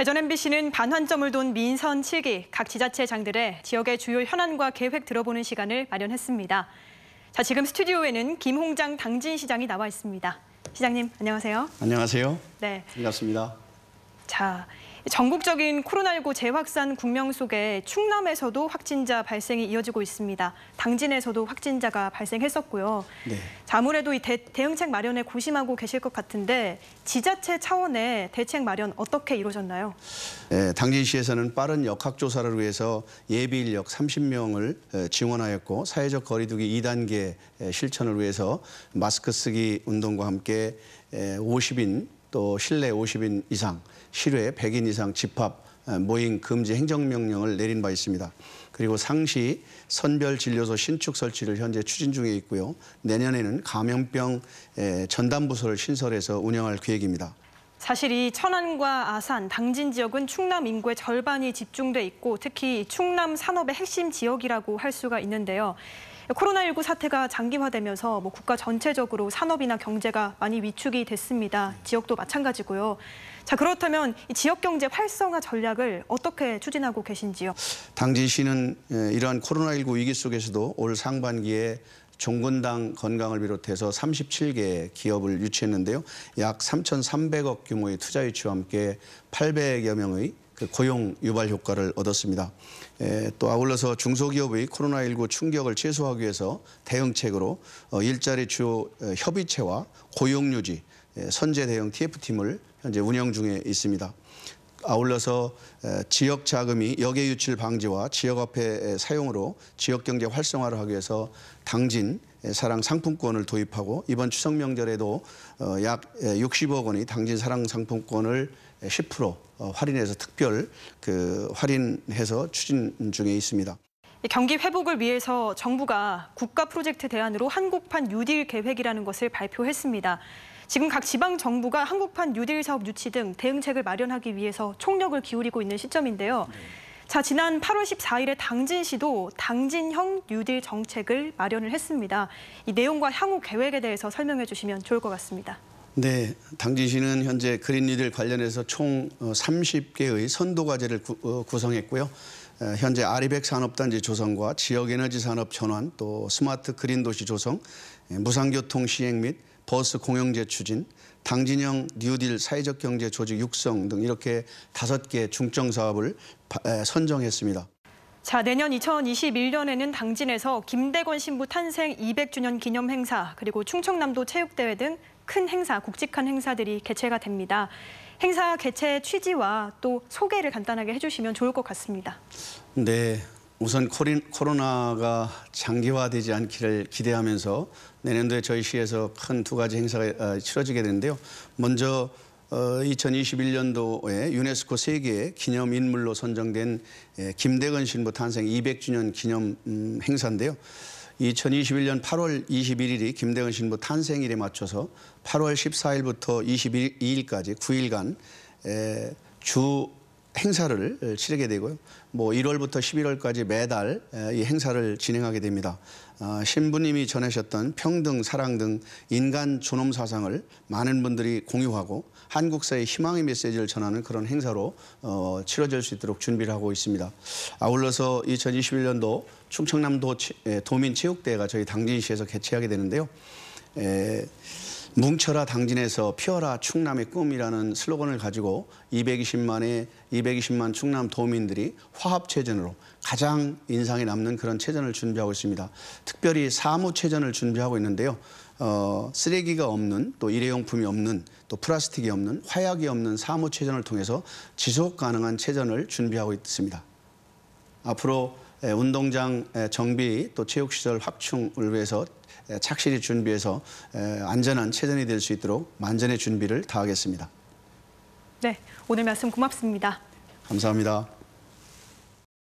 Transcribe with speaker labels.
Speaker 1: 대전 MBC는 반환점을 돈 민선 7기 각 지자체 장들의 지역의 주요 현안과 계획 들어보는 시간을 마련했습니다. 자, 지금 스튜디오에는 김홍장 당진시장이 나와 있습니다. 시장님, 안녕하세요. 안녕하세요. 네.
Speaker 2: 반갑습니다.
Speaker 1: 자, 전국적인 코로나19 재확산 국명 속에 충남에서도 확진자 발생이 이어지고 있습니다. 당진에서도 확진자가 발생했었고요. 네. 자, 아무래도 이 대, 대응책 마련에 고심하고 계실 것 같은데 지자체 차원의 대책 마련 어떻게 이루어졌나요?
Speaker 2: 네, 당진시에서는 빠른 역학조사를 위해서 예비 인력 30명을 지원하였고 사회적 거리두기 2단계 실천을 위해서 마스크 쓰기 운동과 함께 50인 또 실내 50인 이상, 실외 100인 이상 집합 어, 모임 금지 행정명령을 내린 바 있습니다. 그리고 상시 선별진료소 신축 설치를 현재 추진 중에 있고요. 내년에는 감염병 전담부서를 신설해서 운영할 계획입니다.
Speaker 1: 사실 이 천안과 아산, 당진 지역은 충남 인구의 절반이 집중돼 있고 특히 충남 산업의 핵심 지역이라고 할 수가 있는데요. 코로나19 사태가 장기화되면서 뭐 국가 전체적으로 산업이나 경제가 많이 위축이 됐습니다. 네. 지역도 마찬가지고요. 자 그렇다면 지역 경제 활성화 전략을 어떻게 추진하고 계신지요?
Speaker 2: 당진시는 예, 이러한 코로나19 위기 속에서도 올 상반기에 종근당 건강을 비롯해서 37개 기업을 유치했는데요. 약 3,300억 규모의 투자 유치와 함께 800여 명의 그 고용 유발 효과를 얻었습니다. 또 아울러서 중소기업의 코로나19 충격을 최소화하기 위해서 대응책으로 어, 일자리 주요 어, 협의체와 고용 유지 선제 대응 TF팀을 현재 운영 중에 있습니다. 아울러서 지역 자금이 역외 유출 방지와 지역화폐 사용으로 지역경제 활성화를 하기 위해서 당진 사랑 상품권을 도입하고 이번 추석 명절에도 어, 약 60억 원이 당진 사랑 상품권을 10% 어, 할인해서 특별 그 할인해서 추진 중에 있습니다.
Speaker 1: 네, 경기 회복을 위해서 정부가 국가 프로젝트 대안으로 한국판 뉴딜 계획이라는 것을 발표했습니다. 지금 각 지방 정부가 한국판 뉴딜 사업 유치 등 대응책을 마련하기 위해서 총력을 기울이고 있는 시점인데요. 네. 자, 지난 8월 14일에 당진시도 당진형 뉴딜 정책을 마련을 했습니다. 이 내용과 향후 계획에 대해서 설명해 주시면 좋을 것 같습니다.
Speaker 2: 네, 당진시는 현재 그린 뉴딜 관련해서 총 30개의 어, 선도 과제를 어, 구성했고요. 어, 현재 아리백 산업단지 조성과 지역에너지 산업 전환, 또 스마트 그린 도시 조성, 예, 무상교통 시행 및 버스 공영제 추진, 당진형 뉴딜 사회적 경제 조직 육성 등 이렇게 다섯 개 중점 사업을 선정했습니다.
Speaker 1: 자, 내년 2021년에는 당진에서 김대건 신부 탄생 200주년 기념 행사, 그리고 충청남도 체육대회 등 큰 행사, 국직한 행사들이 개최가 됩니다. 행사 개최 취지와 또 소개를 간단하게 해주시면 좋을 것 같습니다.
Speaker 2: 네, 우선 코린, 코로나가 장기화되지 않기를 기대하면서 내년도에 저희 시에서 큰 두 가지 행사가 아, 치러지게 되는데요. 먼저 어, 2021년도에 유네스코 세계 기념 인물로 선정된 예, 김대건 신부 탄생 200주년 기념 음, 행사인데요. 2021년 8월 21일이 김대건 신부 탄생일에 맞춰서 8월 14일부터 22일까지 9일간 에, 주 행사를 치르게 되고요. 뭐 1월부터 11월까지 매달 이 행사를 진행하게 됩니다. 어, 신부님이 전하셨던 평등, 사랑 등 인간 존엄 사상을 많은 분들이 공유하고 한국사의 희망의 메시지를 전하는 그런 행사로 어, 치러질 수 있도록 준비를 하고 있습니다. 아울러서 2021년도 충청남도 도민체육대회가 저희 당진시에서 개최하게 되는데요. 에... 뭉쳐라 당진에서 피어라 충남의 꿈이라는 슬로건을 가지고 220만의 220만 충남 도민들이 화합체전으로 가장 인상이 남는 그런 체전을 준비하고 있습니다. 특별히 사무체전을 준비하고 있는데요. 어, 쓰레기가 없는 또 일회용품이 없는 또 플라스틱이 없는 화약이 없는 사무체전을 통해서 지속 가능한 체전을 준비하고 있습니다. 앞으로 예, 운동장 예, 정비 또 체육시설 확충을 위해서 예, 착실히 준비해서 안전한 체전이 될 수 있도록 만전의 준비를 다하겠습니다.
Speaker 1: 네, 오늘 말씀 고맙습니다.
Speaker 2: 감사합니다.